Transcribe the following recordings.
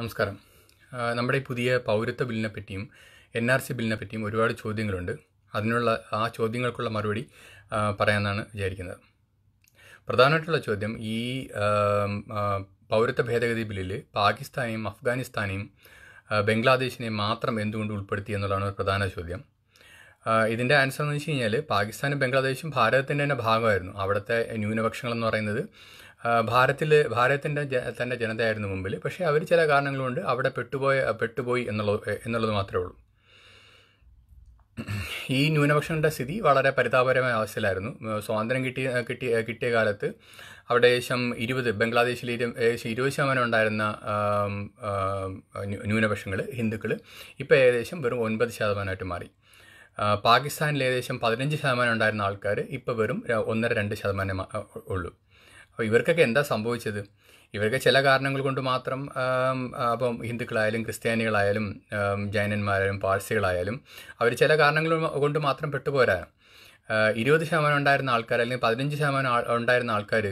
നമസ്കാരം നമ്മുടെ ഈ പുതിയ പൗരത്വ ബില്ലിനെ പറ്റിയും എൻ ആർ സി ബില്ലിനെ പറ്റിയും ഒരുപാട് ചോദ്യങ്ങളുണ്ട് അതിനുള്ള ആ ചോദ്യങ്ങൾക്കുള്ള മറുപടി പറയാമെന്നാണ് വിചാരിക്കുന്നത് പ്രധാനമായിട്ടുള്ള ചോദ്യം ഈ പൗരത്വ ഭേദഗതി ബില്ലിൽ പാകിസ്ഥാനെയും അഫ്ഗാനിസ്ഥാനെയും ബംഗ്ലാദേശിനെയും മാത്രം എന്തുകൊണ്ട് ഉൾപ്പെടുത്തി എന്നുള്ളതാണ് ഒരു പ്രധാന ചോദ്യം ഇതിൻ്റെ ആൻസർ എന്ന് വെച്ച് കഴിഞ്ഞാൽ പാകിസ്ഥാനും ബംഗ്ലാദേശും ഭാരതത്തിൻ്റെ തന്നെ ഭാഗമായിരുന്നു അവിടുത്തെ ന്യൂനപക്ഷങ്ങൾ എന്ന് പറയുന്നത് ഭാരതത്തിൽ ഭാരതത്തിൻ്റെ തന്നെ ജനതയായിരുന്നു മുമ്പിൽ പക്ഷേ അവർ ചില കാരണങ്ങൾ കൊണ്ട് അവിടെ പെട്ടുപോയ പെട്ടുപോയി എന്നുള്ളത് എന്നുള്ളത് മാത്രമേ ഉള്ളൂ ഈ ന്യൂനപക്ഷങ്ങളുടെ സ്ഥിതി വളരെ പരിതാപകരമായ അവസ്ഥയിലായിരുന്നു സ്വാതന്ത്ര്യം കിട്ടിയ കിട്ടിയ കിട്ടിയ കാലത്ത് അവിടെ ഏകദേശം ഇരുപത് ബംഗ്ലാദേശിൽ ഏകദേശം ഇരുപത് ശതമാനം ഉണ്ടായിരുന്ന ന്യൂനപക്ഷങ്ങൾ ഹിന്ദുക്കൾ ഇപ്പോൾ ഏകദേശം വെറും ഒൻപത് ശതമാനമായിട്ട് മാറി പാകിസ്ഥാനിൽ ഏകദേശം പതിനഞ്ച് ശതമാനം ഉണ്ടായിരുന്ന ആൾക്കാർ ഇപ്പോൾ വെറും ഒന്നര രണ്ട് ശതമാനം ഉള്ളൂ അപ്പോൾ ഇവർക്കൊക്കെ എന്താ സംഭവിച്ചത് ഇവർക്ക് ചില കാരണങ്ങൾ കൊണ്ട് മാത്രം അപ്പം ഹിന്ദുക്കളായാലും ക്രിസ്ത്യാനികളായാലും ജൈനന്മാരായാലും പാഴ്സികളായാലും അവർ ചില കാരണങ്ങൾ കൊണ്ട് മാത്രം പെട്ടുപോരാണ് ഇരുപത് ശതമാനം ഉണ്ടായിരുന്ന ആൾക്കാർ അല്ലെങ്കിൽ പതിനഞ്ച് ശതമാനം ഉണ്ടായിരുന്ന ആൾക്കാർ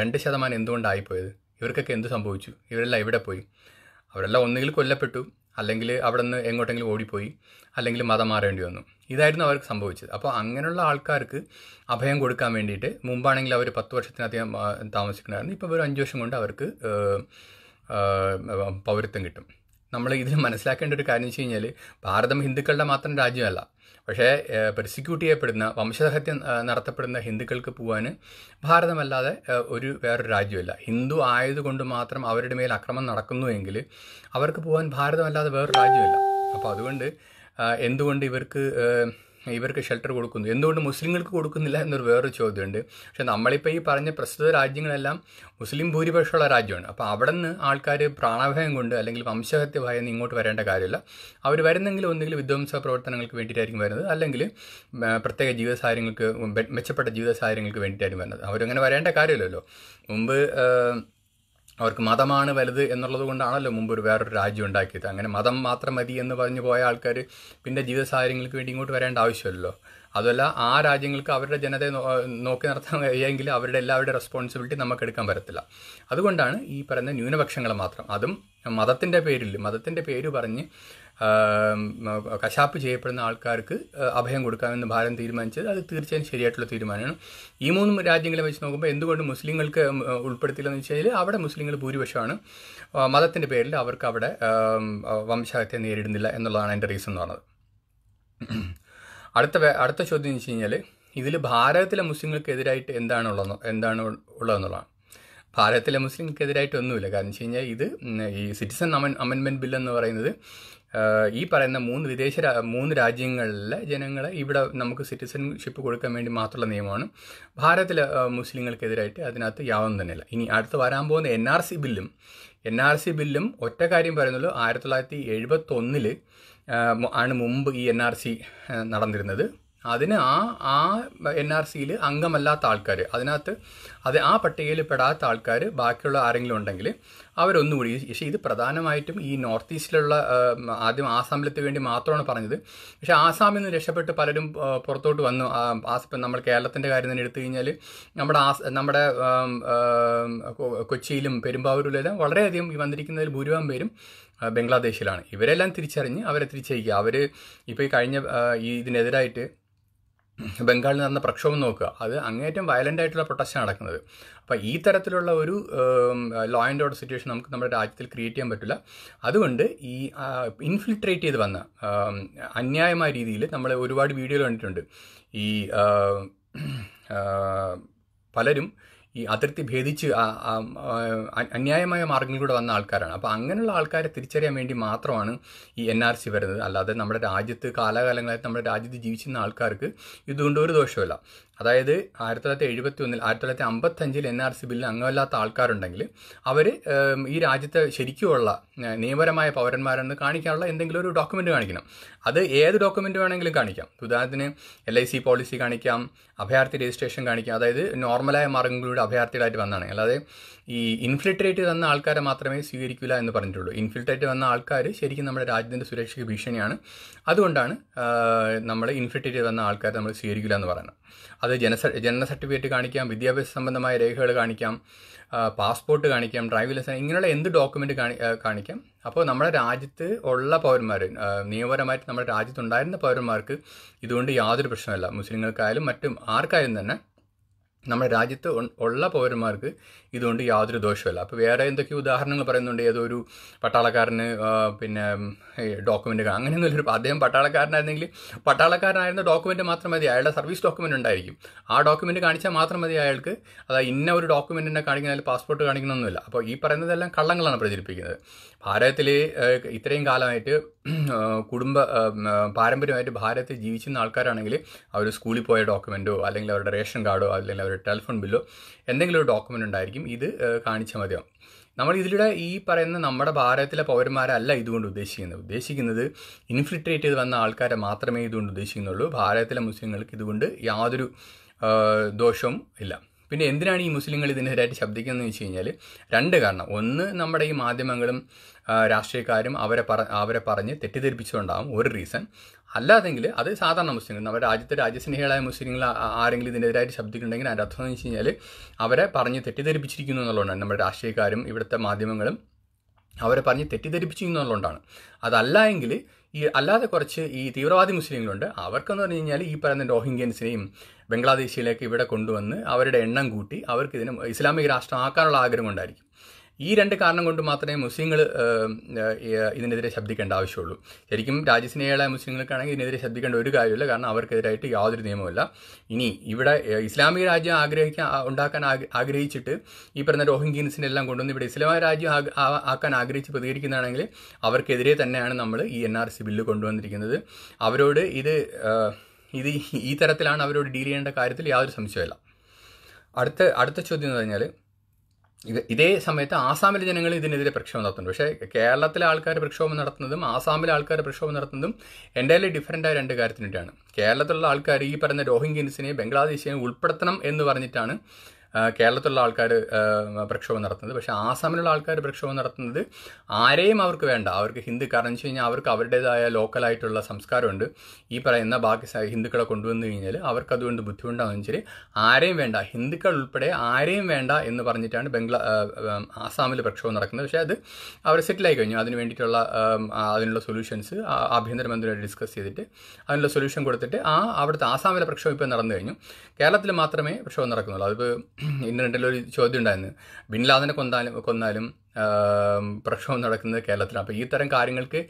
രണ്ട് ശതമാനം എന്തുകൊണ്ടായിപ്പോയത് ഇവർക്കൊക്കെ എന്ത് സംഭവിച്ചു ഇവരെല്ലാം എവിടെ പോയി അവരെല്ലാം ഒന്നുകിൽ കൊല്ലപ്പെട്ടു അല്ലെങ്കിൽ അവിടെ നിന്ന് എങ്ങോട്ടെങ്കിലും ഓടിപ്പോയി അല്ലെങ്കിൽ മതം മാറേണ്ടി വന്നു ഇതായിരുന്നു അവർക്ക് സംഭവിച്ചത് അപ്പോൾ അങ്ങനെയുള്ള ആൾക്കാർക്ക് അഭയം കൊടുക്കാൻ വേണ്ടിയിട്ട് മുമ്പാണെങ്കിൽ അവർ പത്ത് വർഷത്തിനധികം താമസിക്കണമായിരുന്നു ഇപ്പോൾ ഒരു അഞ്ച് വർഷം കൊണ്ട് അവർക്ക് പൗരത്വം കിട്ടും നമ്മൾ ഇതിൽ മനസ്സിലാക്കേണ്ട ഒരു കാര്യം വെച്ച് കഴിഞ്ഞാൽ ഭാരതം ഹിന്ദുക്കളുടെ മാത്രം രാജ്യമല്ല പക്ഷേ പെർസിക്യൂട്ട് ചെയ്യപ്പെടുന്ന വംശഹത്യ നടത്തപ്പെടുന്ന ഹിന്ദുക്കൾക്ക് പോകാൻ ഭാരതമല്ലാതെ ഒരു വേറൊരു രാജ്യമല്ല ഹിന്ദു ആയതുകൊണ്ട് മാത്രം അവരുടെ മേൽ അക്രമം നടക്കുന്നുവെങ്കിൽ അവർക്ക് പോകാൻ ഭാരതമല്ലാതെ വേറൊരു രാജ്യമല്ല അപ്പോൾ അതുകൊണ്ട് എന്തുകൊണ്ട് ഇവർക്ക് ഇവർക്ക് ഷെൽട്ടർ കൊടുക്കുന്നു എന്തുകൊണ്ട് മുസ്ലിങ്ങൾക്ക് കൊടുക്കുന്നില്ല എന്നൊരു വേറൊരു ചോദ്യമുണ്ട് പക്ഷേ നമ്മളിപ്പോൾ ഈ പറഞ്ഞ പ്രസ്തുത രാജ്യങ്ങളെല്ലാം മുസ്ലിം ഭൂരിപക്ഷമുള്ള രാജ്യമാണ് അപ്പോൾ അവിടെ നിന്ന് ആൾക്കാർ പ്രാണഭയം കൊണ്ട് അല്ലെങ്കിൽ വംശഹത്യ ഭയം ഇങ്ങോട്ട് വരേണ്ട കാര്യമില്ല അവർ വരുന്നെങ്കിൽ ഒന്നുകിൽ വിധ്വംസ പ്രവർത്തനങ്ങൾക്ക് വേണ്ടിയിട്ടായിരിക്കും വരുന്നത് അല്ലെങ്കിൽ പ്രത്യേക ജീവിത സാഹചര്യങ്ങൾക്ക് മെച്ചപ്പെട്ട ജീവിത സാഹചര്യങ്ങൾക്ക് വേണ്ടിയിട്ടായിരിക്കും വരുന്നത് അവരങ്ങനെ വരേണ്ട കാര്യമില്ലല്ലോ മുമ്പ് അവർക്ക് മതമാണ് വലുത് എന്നുള്ളത് കൊണ്ടാണല്ലോ മുമ്പ് ഒരു വേറൊരു രാജ്യം ഉണ്ടാക്കിയത് അങ്ങനെ മതം മാത്രം മതി എന്ന് പറഞ്ഞു പോയ ആൾക്കാർ പിന്നെ ജീവിത സാഹചര്യങ്ങൾക്ക് വേണ്ടി ഇങ്ങോട്ട് വരേണ്ട ആവശ്യമല്ലോ അതുമല്ല ആ രാജ്യങ്ങൾക്ക് അവരുടെ ജനതയെ നോക്കി നടത്താൻ കഴിയെങ്കിൽ അവരുടെ എല്ലാവരുടെ റെസ്പോൺസിബിലിറ്റി നമുക്ക് എടുക്കാൻ പറ്റത്തില്ല അതുകൊണ്ടാണ് ഈ പറയുന്ന ന്യൂനപക്ഷങ്ങൾ മാത്രം അതും മതത്തിൻ്റെ പേരിൽ മതത്തിൻ്റെ പേര് പറഞ്ഞ് കശാപ്പ് ചെയ്യപ്പെടുന്ന ആൾക്കാർക്ക് അഭയം കൊടുക്കാമെന്ന് ഭാരം തീരുമാനിച്ചത് അത് തീർച്ചയായും ശരിയായിട്ടുള്ള തീരുമാനമാണ് ഈ മൂന്ന് രാജ്യങ്ങളെ വെച്ച് നോക്കുമ്പോൾ എന്തുകൊണ്ട് മുസ്ലിങ്ങൾക്ക് ഉൾപ്പെടുത്തില്ലെന്ന് വെച്ച് കഴിഞ്ഞാൽ അവിടെ മുസ്ലിങ്ങൾ ഭൂരിപക്ഷമാണ് മതത്തിൻ്റെ പേരിൽ അവർക്ക് അവിടെ വംശഹത്യ നേരിടുന്നില്ല എന്നുള്ളതാണ് എൻ്റെ റീസൺ എന്ന് പറഞ്ഞത് അടുത്ത അടുത്ത ചോദ്യം എന്ന് വെച്ച് കഴിഞ്ഞാൽ ഇതിൽ ഭാരതത്തിലെ മുസ്ലിങ്ങൾക്കെതിരായിട്ട് എന്താണുള്ളത് എന്താണ് ഉള്ളതെന്നുള്ളതാണ് ഭാരതത്തിലെ ഒന്നുമില്ല കാരണം വെച്ച് കഴിഞ്ഞാൽ ഇത് ഈ സിറ്റിസൺ അമൻ അമെൻമെൻറ്റ് ബിൽ എന്ന് പറയുന്നത് ഈ പറയുന്ന മൂന്ന് വിദേശ മൂന്ന് രാജ്യങ്ങളിലെ ജനങ്ങളെ ഇവിടെ നമുക്ക് സിറ്റിസൺഷിപ്പ് കൊടുക്കാൻ വേണ്ടി മാത്രമുള്ള നിയമമാണ് ഭാരതത്തിലെ മുസ്ലിങ്ങൾക്കെതിരായിട്ട് അതിനകത്ത് യാതൊന്നും തന്നെയില്ല ഇനി അടുത്ത് വരാൻ പോകുന്ന എൻ ആർ സി ബില്ലും എൻ ആർ സി ബില്ലും ഒറ്റ കാര്യം പറയുന്നുള്ളൂ ആയിരത്തി തൊള്ളായിരത്തി എഴുപത്തൊന്നിൽ ആണ് മുമ്പ് ഈ എൻ ആർ സി നടന്നിരുന്നത് അതിന് ആ ആ എൻ ആർ സിയിൽ അംഗമല്ലാത്ത ആൾക്കാർ അതിനകത്ത് അത് ആ പട്ടികയിൽ പെടാത്ത ആൾക്കാർ ബാക്കിയുള്ള ആരെങ്കിലും ഉണ്ടെങ്കിൽ അവരൊന്നുകൂടി പക്ഷേ ഇത് പ്രധാനമായിട്ടും ഈ നോർത്ത് ഈസ്റ്റിലുള്ള ആദ്യം ആസാമിലത്തെ വേണ്ടി മാത്രമാണ് പറഞ്ഞത് പക്ഷേ ആസാമിൽ നിന്ന് രക്ഷപ്പെട്ട് പലരും പുറത്തോട്ട് വന്നു ആസാം നമ്മൾ കേരളത്തിൻ്റെ കാര്യം തന്നെ എടുത്തു കഴിഞ്ഞാൽ നമ്മുടെ ആസ് നമ്മുടെ കൊച്ചിയിലും പെരുമ്പാവൂരിലെല്ലാം വളരെയധികം വന്നിരിക്കുന്നതിൽ ഭൂരിഭാഗം പേരും ബംഗ്ലാദേശിലാണ് ഇവരെല്ലാം തിരിച്ചറിഞ്ഞ് അവരെ തിരിച്ചയക്കുക അവർ ഇപ്പോൾ ഈ കഴിഞ്ഞ ഈ ഇതിനെതിരായിട്ട് ബംഗാളിൽ നടന്ന പ്രക്ഷോഭം നോക്കുക അത് അങ്ങേറ്റം വയലൻ്റ് ആയിട്ടുള്ള പ്രൊട്ടക്ഷൻ നടക്കുന്നത് അപ്പോൾ ഈ തരത്തിലുള്ള ഒരു ലോ ആൻഡ് ഓർഡർ സിറ്റുവേഷൻ നമുക്ക് നമ്മുടെ രാജ്യത്തിൽ ക്രിയേറ്റ് ചെയ്യാൻ പറ്റില്ല അതുകൊണ്ട് ഈ ഇൻഫിൽട്രേറ്റ് ചെയ്ത് വന്ന അന്യായമായ രീതിയിൽ നമ്മൾ ഒരുപാട് വീഡിയോ കണ്ടിട്ടുണ്ട് ഈ പലരും ഈ അതിർത്തി ഭേദിച്ച് അന്യായമായ മാർഗങ്ങളിലൂടെ വന്ന ആൾക്കാരാണ് അപ്പോൾ അങ്ങനെയുള്ള ആൾക്കാരെ തിരിച്ചറിയാൻ വേണ്ടി മാത്രമാണ് ഈ എൻ ആർ സി വരുന്നത് അല്ലാതെ നമ്മുടെ രാജ്യത്ത് കാലാകാലങ്ങളായിട്ട് നമ്മുടെ രാജ്യത്ത് ജീവിച്ചിരുന്ന ആൾക്കാർക്ക് ഇതുകൊണ്ട് ഒരു ദോഷവുമില്ല അതായത് ആയിരത്തി തൊള്ളായിരത്തി എഴുപത്തി ഒന്നിൽ ആയിരത്തി തൊള്ളായിരത്തി അമ്പത്തഞ്ചിൽ എൻ ആർ സി അംഗമല്ലാത്ത ആൾക്കാരുണ്ടെങ്കിൽ അവർ ഈ രാജ്യത്തെ ശരിക്കുമുള്ള നിയമപരമായ പൗരന്മാരെന്ന് കാണിക്കാനുള്ള എന്തെങ്കിലും ഒരു ഡോക്യുമെൻ്റ് കാണിക്കണം അത് ഏത് ഡോക്യുമെൻ്റ് വേണമെങ്കിലും കാണിക്കാം ഉദാഹരണത്തിന് എൽ ഐ സി പോളിസി കാണിക്കാം അഭയാർത്ഥി രജിസ്ട്രേഷൻ കാണിക്കാം അതായത് നോർമലായ മാർഗങ്ങളിലൂടെ അഭയാർത്ഥികളായിട്ട് വന്നതാണ് അല്ലാതെ ഈ ഇൻഫിൽട്രേറ്റ് തന്ന ആൾക്കാരെ മാത്രമേ സ്വീകരിക്കില്ല എന്ന് പറഞ്ഞിട്ടുള്ളൂ ഇൻഫിൽട്രേറ്റ് വന്ന ആൾക്കാർ ശരിക്കും നമ്മുടെ രാജ്യത്തിൻ്റെ സുരക്ഷയ്ക്ക് ഭീഷണിയാണ് അതുകൊണ്ടാണ് നമ്മൾ ഇൻഫിൽട്രേറ്റ് വന്ന ആൾക്കാരെ നമ്മൾ സ്വീകരിക്കില്ല എന്ന് പറയുന്നത് അത് ജന ജനന സർട്ടിഫിക്കറ്റ് കാണിക്കാം വിദ്യാഭ്യാസ സംബന്ധമായ രേഖകൾ കാണിക്കാം പാസ്പോർട്ട് കാണിക്കാം ഡ്രൈവിംഗ് ലൈസൻസ് ഇങ്ങനെയുള്ള എന്ത് ഡോക്യുമെൻറ്റ് കാണി കാണിക്കാം അപ്പോൾ നമ്മുടെ രാജ്യത്ത് ഉള്ള പൗരന്മാർ നിയമപരമായിട്ട് നമ്മുടെ രാജ്യത്തുണ്ടായിരുന്ന പൗരന്മാർക്ക് ഇതുകൊണ്ട് യാതൊരു പ്രശ്നമല്ല മുസ്ലിങ്ങൾക്കായാലും മറ്റും ആർക്കായാലും തന്നെ നമ്മുടെ രാജ്യത്ത് ഉള്ള പൗരന്മാർക്ക് ഇതുകൊണ്ട് യാതൊരു ദോഷമല്ല അപ്പോൾ വേറെ എന്തൊക്കെയോ ഉദാഹരണങ്ങൾ പറയുന്നുണ്ട് ഏതോ ഒരു പട്ടാളക്കാരന് പിന്നെ ഡോക്യുമെൻ്റ് അങ്ങനെയൊന്നുമില്ല ഒരു അദ്ദേഹം പട്ടാളക്കാരനായിരുന്നെങ്കിൽ പട്ടാളക്കാരനായിരുന്ന ഡോക്യുമെൻ്റ് മാത്രം മതി അയാളുടെ സർവീസ് ഡോക്യുമെൻ്റ് ഉണ്ടായിരിക്കും ആ ഡോക്യുമെൻ്റ് കാണിച്ചാൽ മാത്രം മതി അയാൾക്ക് അതായത് ഇന്ന ഒരു ഡോക്യുമെൻറ്റിനെ കാണിക്കുന്ന പാസ്പോർട്ട് കാണിക്കണമെന്നില്ല അപ്പോൾ ഈ പറയുന്നതെല്ലാം കള്ളങ്ങളാണ് പ്രചരിപ്പിക്കുന്നത് ഭാരതത്തിൽ ഇത്രയും കാലമായിട്ട് കുടുംബ പാരമ്പര്യമായിട്ട് ഭാരതത്തിൽ ജീവിച്ചിരുന്ന ആൾക്കാരാണെങ്കിൽ അവർ സ്കൂളിൽ പോയ ഡോക്യുമെൻറ്റോ അല്ലെങ്കിൽ അവരുടെ റേഷൻ കാർഡോ അല്ലെങ്കിൽ അവരുടെ ടെലിഫോൺ ബില്ലോ എന്തെങ്കിലും ഒരു ഡോക്യുമെൻ്റ് ഉണ്ടായിരിക്കും ഇത് കാണിച്ചാൽ മതിയാവും നമ്മൾ ഇതിലൂടെ ഈ പറയുന്ന നമ്മുടെ ഭാരതത്തിലെ പൗരന്മാരല്ല ഇതുകൊണ്ട് ഉദ്ദേശിക്കുന്നത് ഉദ്ദേശിക്കുന്നത് ഇൻഫിൽട്രേറ്റ് ചെയ്ത് വന്ന ആൾക്കാരെ മാത്രമേ ഇതുകൊണ്ട് ഉദ്ദേശിക്കുന്നുള്ളൂ ഭാരതത്തിലെ മുസ്ലിങ്ങൾക്ക് ഇതുകൊണ്ട് യാതൊരു ദോഷവും ഇല്ല പിന്നെ എന്തിനാണ് ഈ മുസ്ലിങ്ങൾ ഇതിനെതിരായിട്ട് എന്ന് വെച്ച് കഴിഞ്ഞാൽ രണ്ട് കാരണം ഒന്ന് നമ്മുടെ ഈ മാധ്യമങ്ങളും രാഷ്ട്രീയക്കാരും അവരെ പറ അവരെ പറഞ്ഞ് തെറ്റിദ്ധരിപ്പിച്ചുകൊണ്ടാവും ഒരു റീസൺ അല്ലാതെങ്കിൽ അത് സാധാരണ മുസ്ലിങ്ങൾ നമ്മുടെ രാജ്യത്തെ രാജ്യസ്നേഹികളായ മുസ്ലിങ്ങൾ ആരെങ്കിലും ഇതിനെതിരായിട്ട് ശബ്ദിക്കുന്നുണ്ടെങ്കിൽ അതിൻ്റെ അർത്ഥം എന്ന് വെച്ച് കഴിഞ്ഞാൽ അവരെ പറഞ്ഞ് തെറ്റിദ്ധരിപ്പിച്ചിരിക്കുന്നു എന്നുള്ളതാണ് നമ്മുടെ രാഷ്ട്രീയക്കാരും ഇവിടുത്തെ മാധ്യമങ്ങളും അവരെ പറഞ്ഞ് തെറ്റിദ്ധരിപ്പിച്ചു എന്നുള്ളതുകൊണ്ടാണ് അതല്ല എങ്കിൽ ഈ അല്ലാതെ കുറച്ച് ഈ തീവ്രവാദി മുസ്ലിങ്ങളുണ്ട് അവർക്കെന്ന് പറഞ്ഞു കഴിഞ്ഞാൽ ഈ പറയുന്ന റോഹിംഗ്യൻസിനെയും ബംഗ്ലാദേശിലേക്ക് ഇവിടെ കൊണ്ടുവന്ന് അവരുടെ എണ്ണം കൂട്ടി അവർക്ക് ഇതിനെ ഇസ്ലാമിക രാഷ്ട്രമാക്കാനുള്ള ആഗ്രഹം കൊണ്ടായിരിക്കും ഈ രണ്ട് കാരണം കൊണ്ട് മാത്രമേ മുസ്ലിങ്ങൾ ഇതിനെതിരെ ശബ്ദിക്കേണ്ട ആവശ്യമുള്ളൂ ശരിക്കും രാജ്യസ്നേഹികളായ മുസ്ലിങ്ങൾക്കാണെങ്കിൽ ഇതിനെതിരെ ശബ്ദിക്കേണ്ട ഒരു കാര്യമില്ല കാരണം അവർക്കെതിരായിട്ട് യാതൊരു നിയമമില്ല ഇനി ഇവിടെ ഇസ്ലാമിക രാജ്യം ആഗ്രഹിക്കാൻ ഉണ്ടാക്കാൻ ആഗ്രഹിച്ചിട്ട് ഈ പറഞ്ഞ റോഹിംഗ്യൻസിനെ എല്ലാം കൊണ്ടുവന്ന് ഇവിടെ ഇസ്ലാമിക രാജ്യം ആക്കാൻ ആഗ്രഹിച്ച് പ്രതികരിക്കുന്നതാണെങ്കിൽ അവർക്കെതിരെ തന്നെയാണ് നമ്മൾ ഈ എൻ ആർ സി ബില്ല് കൊണ്ടുവന്നിരിക്കുന്നത് അവരോട് ഇത് ഇത് ഈ തരത്തിലാണ് അവരോട് ഡീൽ ചെയ്യേണ്ട കാര്യത്തിൽ യാതൊരു സംശയമല്ല അടുത്ത അടുത്ത ചോദ്യം എന്ന് പറഞ്ഞാൽ ഇത് ഇതേ സമയത്ത് ആസാമിലെ ജനങ്ങൾ ഇതിനെതിരെ പ്രക്ഷോഭം നടത്തുന്നുണ്ട് പക്ഷേ കേരളത്തിലെ ആൾക്കാർ പ്രക്ഷോഭം നടത്തുന്നതും ആസാമിലെ ആൾക്കാർ പ്രക്ഷോഭം നടത്തുന്നതും എൻ്റയർലി ഡിഫറൻ്റ് ആയ രണ്ട് കാര്യത്തിനുവേണ്ടിയാണ് കേരളത്തിലുള്ള ആൾക്കാർ ഈ പറയുന്ന രോഹിംഗ്യൻസിനെ ബംഗ്ലാദേശിനെ ഉൾപ്പെടുത്തണം എന്ന് പറഞ്ഞിട്ടാണ് കേരളത്തിലുള്ള ആൾക്കാർ പ്രക്ഷോഭം നടത്തുന്നത് പക്ഷേ ആസാമിലുള്ള ആൾക്കാർ പ്രക്ഷോഭം നടത്തുന്നത് ആരെയും അവർക്ക് വേണ്ട അവർക്ക് ഹിന്ദു കാരണം വെച്ച് കഴിഞ്ഞാൽ അവർക്ക് അവരുടേതായ ലോക്കലായിട്ടുള്ള സംസ്കാരമുണ്ട് ഈ പറയുന്ന ബാക്കി ഹിന്ദുക്കളെ കൊണ്ടുവന്നു കഴിഞ്ഞാൽ അവർക്ക് അതുകൊണ്ട് ബുദ്ധിമുട്ടാണെന്ന് വെച്ചാൽ ആരെയും വേണ്ട ഹിന്ദുക്കൾ ഉൾപ്പെടെ ആരെയും വേണ്ട എന്ന് പറഞ്ഞിട്ടാണ് ബംഗ്ലാ ആസാമിൽ പ്രക്ഷോഭം നടക്കുന്നത് പക്ഷേ അത് അവർ സെറ്റിലായി കഴിഞ്ഞു അതിന് വേണ്ടിയിട്ടുള്ള അതിനുള്ള സൊല്യൂഷൻസ് ആഭ്യന്തരമന്ത്രിയായിട്ട് ഡിസ്കസ് ചെയ്തിട്ട് അതിനുള്ള സൊല്യൂഷൻ കൊടുത്തിട്ട് ആ അവിടുത്തെ ആസാമിലെ പ്രക്ഷോഭം ഇപ്പോൾ നടന്നു കഴിഞ്ഞു കേരളത്തിൽ മാത്രമേ പ്രക്ഷോഭം നടക്കുന്നുള്ളൂ അതിപ്പോൾ ഇന്റർനെറ്റിൽ ഒരു ചോദ്യം ഉണ്ടായിരുന്നു ബിൻ ലാദനെ കൊന്നാലും കൊന്നാലും പ്രക്ഷോഭം നടക്കുന്നത് കേരളത്തിലാണ് അപ്പോൾ ഈ തരം കാര്യങ്ങൾക്ക്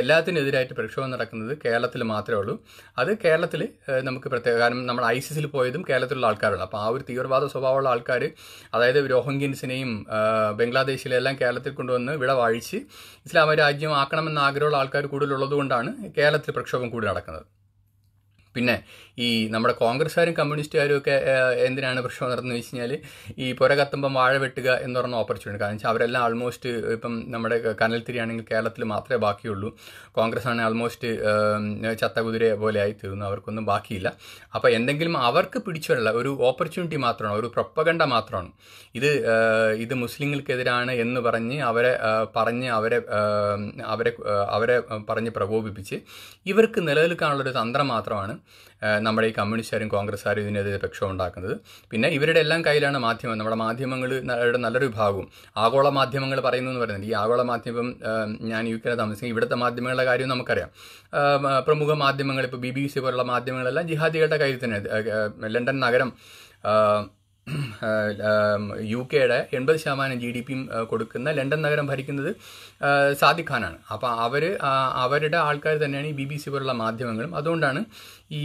എല്ലാത്തിനെതിരായിട്ട് പ്രക്ഷോഭം നടക്കുന്നത് കേരളത്തിൽ മാത്രമേ ഉള്ളൂ അത് കേരളത്തിൽ നമുക്ക് പ്രത്യേക കാരണം നമ്മൾ ഐസിസിൽ പോയതും കേരളത്തിലുള്ള ആൾക്കാരാണ് അപ്പോൾ ആ ഒരു തീവ്രവാദ സ്വഭാവമുള്ള ആൾക്കാർ അതായത് രോഹിംഗ്യൻസിനെയും ബംഗ്ലാദേശിലെല്ലാം കേരളത്തിൽ കൊണ്ടുവന്ന് വിളവാഴിച്ച് ഇസ്ലാമ രാജ്യം ആക്കണമെന്ന ആഗ്രഹമുള്ള ആൾക്കാർ കൂടുതലുള്ളതുകൊണ്ടാണ് കേരളത്തിൽ പ്രക്ഷോഭം കൂടി നടക്കുന്നത് പിന്നെ ഈ നമ്മുടെ കോൺഗ്രസ്സുകാരും കമ്മ്യൂണിസ്റ്റുകാരും ഒക്കെ എന്തിനാണ് പ്രശ്നം നടന്നു വെച്ച് കഴിഞ്ഞാൽ ഈ പുര കത്തുമ്പം വാഴ വെട്ടുക എന്ന് പറഞ്ഞ ഓപ്പർച്യൂണിറ്റി കാരണം വെച്ചാൽ അവരെല്ലാം ആൾമോസ്റ്റ് ഇപ്പം നമ്മുടെ ആണെങ്കിൽ കേരളത്തിൽ മാത്രമേ ബാക്കിയുള്ളൂ കോൺഗ്രസ് ആണ് ആൾമോസ്റ്റ് ചത്തകുതിരെ പോലെ ആയി തീർന്നു അവർക്കൊന്നും ബാക്കിയില്ല അപ്പോൾ എന്തെങ്കിലും അവർക്ക് പിടിച്ചുവരല്ല ഒരു ഓപ്പർച്യൂണിറ്റി മാത്രമാണ് ഒരു പ്രൊപ്പഗണ്ട മാത്രമാണ് ഇത് ഇത് മുസ്ലിങ്ങൾക്കെതിരാണ് എന്ന് പറഞ്ഞ് അവരെ പറഞ്ഞ് അവരെ അവരെ അവരെ പറഞ്ഞ് പ്രകോപിപ്പിച്ച് ഇവർക്ക് നിലനിൽക്കാനുള്ളൊരു തന്ത്രം മാത്രമാണ് നമ്മുടെ ഈ കമ്മ്യൂണിസ്റ്റുകാരും കോൺഗ്രസ്സുകാരും ഇതിനെതിരെ പക്ഷം ഉണ്ടാക്കുന്നത് പിന്നെ ഇവരുടെ എല്ലാം കയ്യിലാണ് മാധ്യമം നമ്മുടെ മാധ്യമങ്ങൾ നല്ലൊരു ഭാഗവും ആഗോള മാധ്യമങ്ങൾ പറയുന്നു എന്ന് പറയുന്നത് ഈ ആഗോള മാധ്യമം ഞാൻ യു കെ താമസിക്കുന്നത് ഇവിടുത്തെ മാധ്യമങ്ങളുടെ കാര്യം നമുക്കറിയാം പ്രമുഖ മാധ്യമങ്ങൾ ഇപ്പോൾ ബി ബി സി പോലുള്ള മാധ്യമങ്ങളെല്ലാം ജിഹാദികളുടെ കയ്യിൽ തന്നെ ലണ്ടൻ നഗരം യു കെയുടെ എൺപത് ശതമാനം ജി ഡി പിയും കൊടുക്കുന്ന ലണ്ടൻ നഗരം ഭരിക്കുന്നത് സാദിഖാനാണ് അപ്പോൾ അവർ അവരുടെ ആൾക്കാർ തന്നെയാണ് ഈ ബി ബി സി പോലുള്ള മാധ്യമങ്ങളും അതുകൊണ്ടാണ് ഈ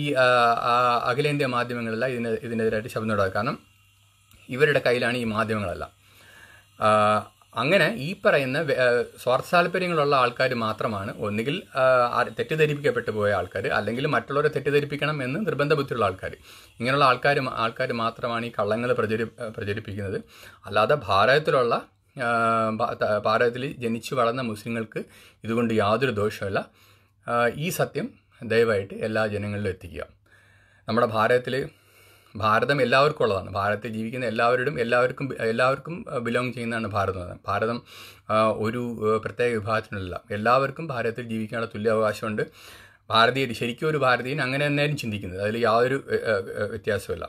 അഖിലേന്ത്യാ മാധ്യമങ്ങളെല്ലാം ഇതിന് ഇതിനെതിരായിട്ട് ശബ്ദം കാരണം ഇവരുടെ കയ്യിലാണ് ഈ മാധ്യമങ്ങളെല്ലാം അങ്ങനെ ഈ പറയുന്ന സ്വാർത്ഥ താല്പര്യങ്ങളുള്ള ആൾക്കാർ മാത്രമാണ് ഒന്നുകിൽ തെറ്റിദ്ധരിപ്പിക്കപ്പെട്ടു പോയ ആൾക്കാർ അല്ലെങ്കിൽ മറ്റുള്ളവരെ തെറ്റിദ്ധരിപ്പിക്കണം എന്ന് നിർബന്ധ ബുദ്ധിയുള്ള ആൾക്കാർ ഇങ്ങനെയുള്ള ആൾക്കാർ ആൾക്കാർ മാത്രമാണ് ഈ കള്ളങ്ങൾ പ്രചരി പ്രചരിപ്പിക്കുന്നത് അല്ലാതെ ഭാരതത്തിലുള്ള ഭാരതത്തിൽ ജനിച്ചു വളർന്ന മുസ്ലിങ്ങൾക്ക് ഇതുകൊണ്ട് യാതൊരു ദോഷമില്ല ഈ സത്യം ദയവായിട്ട് എല്ലാ ജനങ്ങളിലും എത്തിക്കുക നമ്മുടെ ഭാരതത്തിൽ ഭാരതം എല്ലാവർക്കും ഉള്ളതാണ് ഭാരതത്തിൽ ജീവിക്കുന്ന എല്ലാവരും എല്ലാവർക്കും എല്ലാവർക്കും ബിലോങ് ചെയ്യുന്നതാണ് ഭാരതം എന്ന് ഭാരതം ഒരു പ്രത്യേക വിഭാഗത്തിനുള്ള എല്ലാവർക്കും ഭാരതത്തിൽ ജീവിക്കാനുള്ള തുല്യ അവകാശമുണ്ട് ഭാരതീയ ശരിക്കും ഒരു ഭാരതീയൻ അങ്ങനെ തന്നെയായിരുന്നു ചിന്തിക്കുന്നത് അതിൽ യാതൊരു വ്യത്യാസമില്ല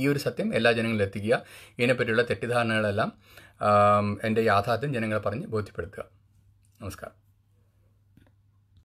ഈ ഒരു സത്യം എല്ലാ ജനങ്ങളിലും എത്തിക്കുക ഇതിനെപ്പറ്റിയുള്ള തെറ്റിദ്ധാരണകളെല്ലാം എൻ്റെ യാഥാർത്ഥ്യം ജനങ്ങളെ പറഞ്ഞ് ബോധ്യപ്പെടുത്തുക നമസ്കാരം